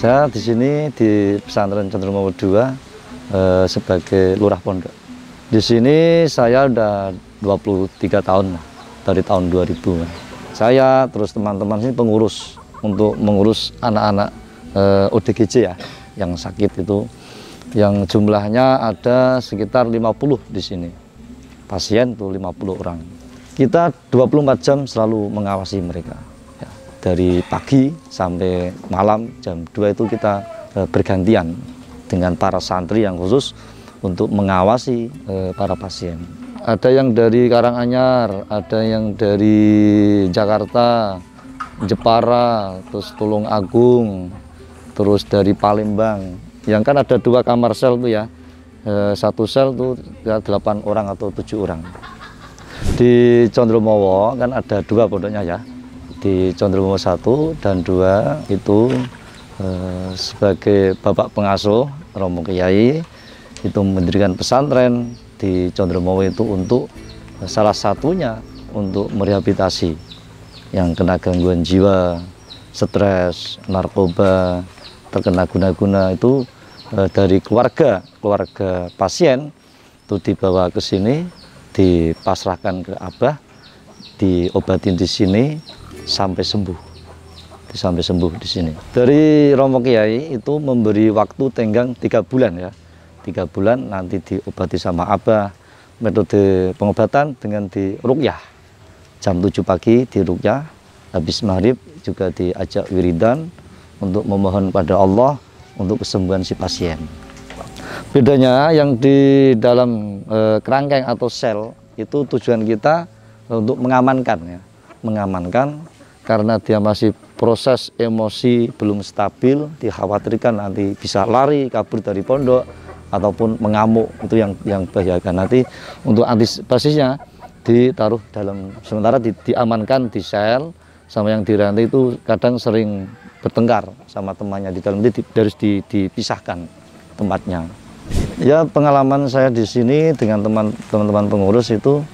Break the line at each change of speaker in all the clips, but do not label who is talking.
Saya di sini di pesantren Cenderung 2 eh, sebagai lurah pondok. Di sini saya udah 23 tahun dari tahun 2000. Saya terus teman-teman sini pengurus untuk mengurus anak-anak eh, ODGJ ya yang sakit itu yang jumlahnya ada sekitar 50 di sini. Pasien tuh 50 orang. Kita 24 jam selalu mengawasi mereka dari pagi sampai malam jam 2 itu kita e, bergantian dengan para santri yang khusus untuk mengawasi e, para pasien. Ada yang dari Karanganyar, ada yang dari Jakarta, Jepara, terus Tulung Agung, terus dari Palembang. Yang kan ada dua kamar sel tuh ya, e, satu sel tuh ya delapan orang atau tujuh orang. Di Condromowo kan ada dua pondoknya ya, di Condromo 1 dan 2 itu eh, sebagai bapak pengasuh Romo Kiai itu mendirikan pesantren di Condromowo itu untuk salah satunya untuk merehabilitasi yang kena gangguan jiwa, stres, narkoba, terkena guna-guna itu eh, dari keluarga keluarga pasien itu dibawa ke sini dipasrahkan ke Abah diobatin di sini sampai sembuh. Sampai sembuh di sini. Dari Romo Kiai itu memberi waktu tenggang tiga bulan ya. Tiga bulan nanti diobati sama Abah. Metode pengobatan dengan di rukyah. Jam 7 pagi di rukyah. Habis maghrib juga diajak wiridan untuk memohon pada Allah untuk kesembuhan si pasien. Bedanya yang di dalam e, kerangkeng atau sel itu tujuan kita untuk mengamankan ya, mengamankan karena dia masih proses emosi belum stabil, dikhawatirkan nanti bisa lari kabur dari pondok ataupun mengamuk itu yang yang bahaya nanti untuk antisipasinya ditaruh dalam sementara di, diamankan di sel sama yang di rantai itu kadang sering bertengkar sama temannya di dalam itu harus di, dipisahkan tempatnya. Ya pengalaman saya di sini dengan teman teman-teman pengurus itu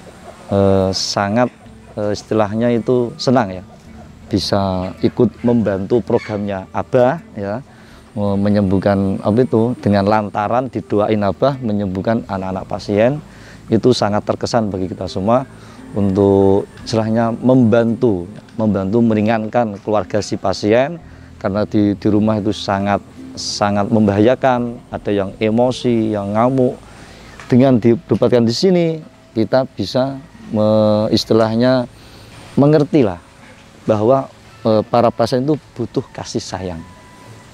eh, sangat eh, istilahnya itu senang ya bisa ikut membantu programnya Abah ya menyembuhkan apa itu dengan lantaran didoain Abah menyembuhkan anak-anak pasien itu sangat terkesan bagi kita semua untuk istilahnya membantu membantu meringankan keluarga si pasien karena di, di rumah itu sangat sangat membahayakan ada yang emosi yang ngamuk dengan didapatkan di sini kita bisa me, istilahnya mengerti lah bahwa e, para pasien itu butuh kasih sayang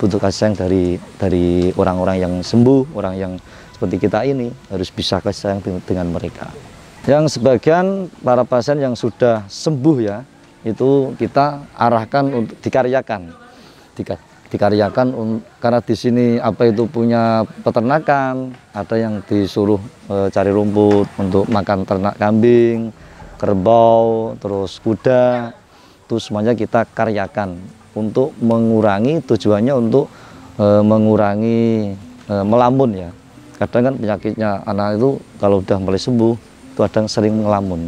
butuh kasih sayang dari dari orang-orang yang sembuh orang yang seperti kita ini harus bisa kasih sayang dengan mereka yang sebagian para pasien yang sudah sembuh ya itu kita arahkan untuk dikaryakan Dika, dikaryakan un, karena di sini apa itu punya peternakan ada yang disuruh e, cari rumput untuk makan ternak kambing kerbau terus kuda itu semuanya kita karyakan untuk mengurangi tujuannya untuk e, mengurangi e, melamun ya. Kadang kan penyakitnya anak itu kalau sudah mulai sembuh itu kadang sering melamun.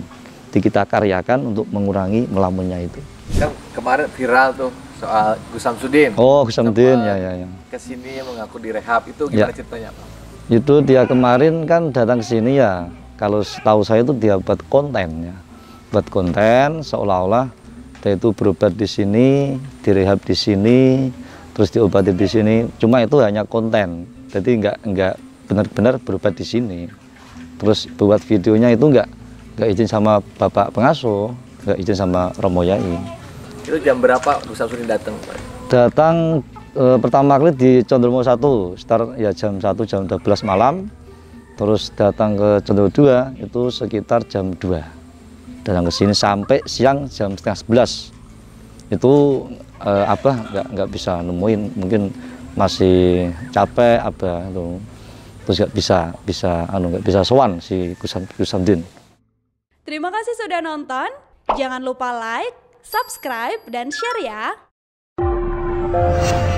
Jadi kita karyakan untuk mengurangi melamunnya itu. Kan kemarin viral tuh soal Gus Samsudin. Oh, Gus Samsudin ya ya ya. Ke sini mengaku direhab itu gimana ya. ceritanya, Pak? Itu dia kemarin kan datang ke sini ya. Kalau tahu saya itu dia buat konten ya. Buat konten seolah-olah kita itu berobat di sini, direhab di sini, terus diobati di sini. Cuma itu hanya konten. Jadi nggak nggak benar-benar berobat di sini. Terus buat videonya itu nggak nggak izin sama bapak pengasuh, nggak izin sama Romo Yai. Itu jam berapa Gus Samsudin datang? Datang e, pertama kali di Condromo satu, start ya jam satu jam 12 malam. Terus datang ke Condromo dua, itu sekitar jam 2 datang ke sini sampai siang jam setengah sebelas itu eh, apa nggak nggak bisa nemuin mungkin masih capek apa itu terus nggak bisa bisa anu nggak bisa sowan si Kusam Kusamdin. Terima kasih sudah nonton. Jangan lupa like, subscribe dan share ya.